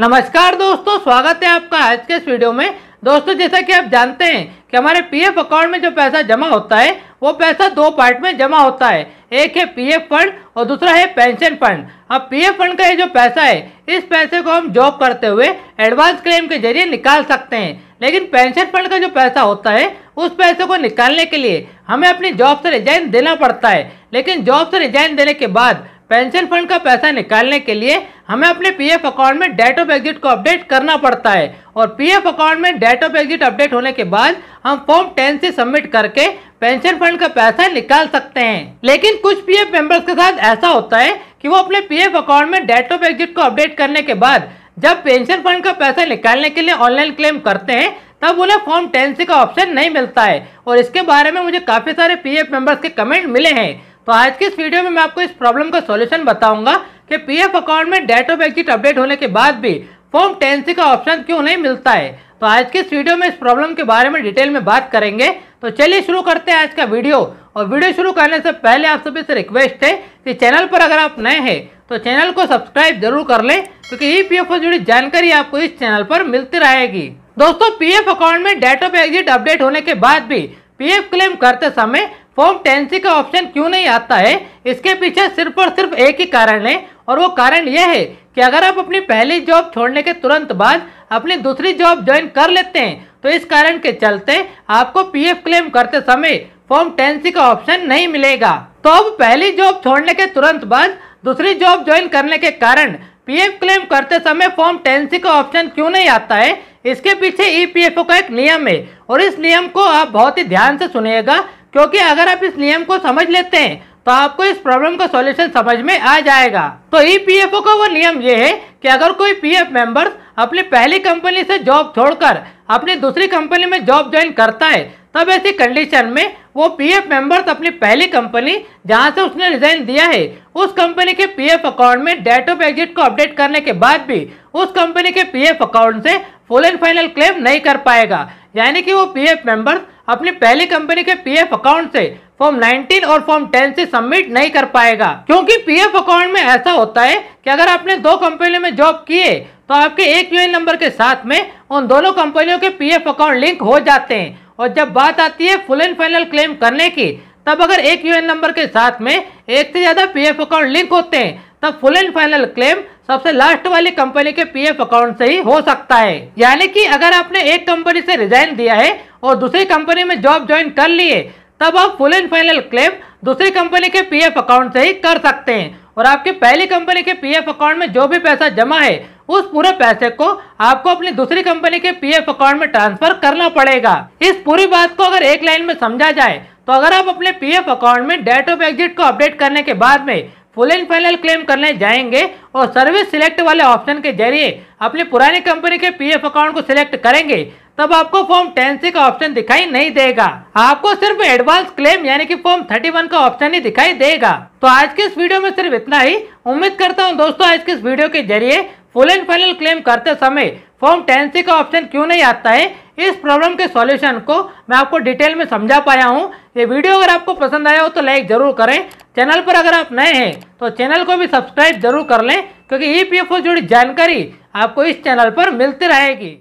नमस्कार दोस्तों स्वागत है आपका आज के इस वीडियो में दोस्तों जैसा कि आप जानते हैं कि हमारे पीएफ अकाउंट में जो पैसा जमा होता है वो पैसा दो पार्ट में जमा होता है एक है पीएफ फंड और दूसरा है पेंशन फंड अब पीएफ फंड का ये जो पैसा है इस पैसे को हम जॉब करते हुए एडवांस क्लेम के जरिए निकाल सकते हैं लेकिन पेंशन फंड का जो पैसा होता है उस पैसे को निकालने के लिए हमें अपनी जॉब से रिजाइन देना पड़ता है लेकिन जॉब से रिजाइन देने के बाद पेंशन फंड का पैसा निकालने के लिए हमें अपने पीएफ अकाउंट में डेट ऑफ एग्जिट को अपडेट करना पड़ता है और पीएफ अकाउंट में डेट ऑफ एग्जिट अपडेट होने के बाद हम फॉर्म टेन से सबमिट करके पेंशन फंड का पैसा निकाल सकते हैं लेकिन कुछ पीएफ मेंबर्स के साथ ऐसा होता है कि वो अपने पीएफ अकाउंट में डेट ऑफ एग्जिट को अपडेट करने के बाद जब पेंशन फंड का पैसा निकालने के लिए ऑनलाइन क्लेम करते हैं तब उन्हें फॉर्म टेन का ऑप्शन नहीं मिलता है और इसके बारे में मुझे काफ़ी सारे पी मेंबर्स के कमेंट मिले हैं तो आज के इस वीडियो में मैं आपको इस प्रॉब्लम का सॉल्यूशन बताऊंगा कि पीएफ अकाउंट में डेट ऑफ एग्जिट अपडेट होने के बाद भी फॉर्म टेंसी का ऑप्शन क्यों नहीं मिलता है तो आज के इस वीडियो में इस प्रॉब्लम के बारे में डिटेल में बात करेंगे तो चलिए शुरू करते हैं आज का वीडियो और वीडियो शुरू करने से पहले आप सभी से रिक्वेस्ट है कि चैनल पर अगर आप नए हैं तो चैनल को सब्सक्राइब जरूर कर लें क्योंकि ई पी से जुड़ी जानकारी आपको इस चैनल पर मिलती रहेगी दोस्तों पीएफ अकाउंट में डेट ऑफ एग्जिट अपडेट होने के बाद भी पीएफ क्लेम करते समय फॉर्म सी का ऑप्शन क्यों नहीं आता है इसके पीछे सिर्फ और सिर्फ एक ही कारण है और वो कारण यह है कि अगर आप अपनी पहली जॉब छोड़ने के तुरंत बाद अपनी दूसरी जॉब ज्वाइन कर लेते हैं तो इस कारण के चलते आपको पीएफ क्लेम करते समय फॉर्म सी का ऑप्शन नहीं मिलेगा तो अब पहली जॉब छोड़ने के तुरंत बाद दूसरी जॉब ज्वाइन करने के कारण पीएफ क्लेम करते समय फॉर्म सी का ऑप्शन क्यों नहीं आता है इसके पीछे ईपीएफओ e का एक नियम है और इस नियम को आप बहुत ही ध्यान से सुनिएगा क्योंकि अगर आप इस नियम को समझ लेते हैं तो आपको इस प्रॉब्लम का सॉल्यूशन समझ में आ जाएगा तो ई ओ का वो नियम ये है कि अगर कोई पी मेंबर्स अपनी पहली कंपनी से जॉब छोड़कर अपनी दूसरी कंपनी में जॉब ज्वाइन करता है तब ऐसी कंडीशन में वो पीएफ मेंबर्स अपनी पहली कंपनी जहां से उसने रिजाइन दिया है उस कंपनी के पीएफ अकाउंट में डेट ऑफ एग्जिट को अपडेट करने के बाद भी उस कंपनी के पीएफ अकाउंट से फुल एंड फाइनल क्लेम नहीं कर पाएगा यानी कि वो पीएफ मेंबर्स अपनी पहली कंपनी के पीएफ अकाउंट से फॉर्म 19 और फॉर्म 10 से सबमिट नहीं कर पाएगा क्योंकि पीएफ अकाउंट में ऐसा होता है कि अगर आपने दो कंपनी में जॉब किए तो आपके एक यूएन नंबर के साथ में उन दोनों कंपनियों के पीएफ अकाउंट लिंक हो जाते हैं और जब बात आती है फुल एंड फाइनल क्लेम करने की तब अगर एक यूएन नंबर के साथ में एक से ज़्यादा पीएफ अकाउंट लिंक होते हैं तब फुल एंड फाइनल क्लेम सबसे लास्ट वाली कंपनी के पीएफ अकाउंट से ही हो सकता है यानी कि अगर आपने एक कंपनी से रिजाइन दिया है और दूसरी कंपनी में जॉब ज्वाइन कर लिए तब आप फुल एंड फाइनल क्लेम दूसरी कंपनी के पीएफ अकाउंट से ही कर सकते हैं और आपके पहली कंपनी के पीएफ अकाउंट में जो भी पैसा जमा है उस पूरे पैसे को आपको अपनी दूसरी कंपनी के पीएफ अकाउंट में ट्रांसफर करना पड़ेगा इस पूरी बात को अगर एक लाइन में समझा जाए तो अगर आप अपने पीएफ अकाउंट में डेट ऑफ एग्जिट को अपडेट करने के बाद में फुल एंड फाइनल क्लेम करने जाएंगे और सर्विस सिलेक्ट वाले ऑप्शन के जरिए अपनी पुरानी कंपनी के पीएफ अकाउंट को सिलेक्ट करेंगे तब आपको फॉर्म टेन सी का ऑप्शन दिखाई नहीं देगा आपको सिर्फ एडवांस क्लेम यानी कि फॉर्म थर्टी वन का ऑप्शन ही दिखाई देगा तो आज के इस वीडियो में सिर्फ इतना ही उम्मीद करता हूँ दोस्तों आज के इस वीडियो के जरिए फुल एंड फाइनल क्लेम करते समय फॉर्म टेन सी का ऑप्शन क्यों नहीं आता है इस प्रॉब्लम के सॉल्यूशन को मैं आपको डिटेल में समझा पाया हूँ ये वीडियो अगर आपको पसंद आया हो तो लाइक ज़रूर करें चैनल पर अगर आप नए हैं तो चैनल को भी सब्सक्राइब जरूर कर लें क्योंकि ई पी जुड़ी जानकारी आपको इस चैनल पर मिलती रहेगी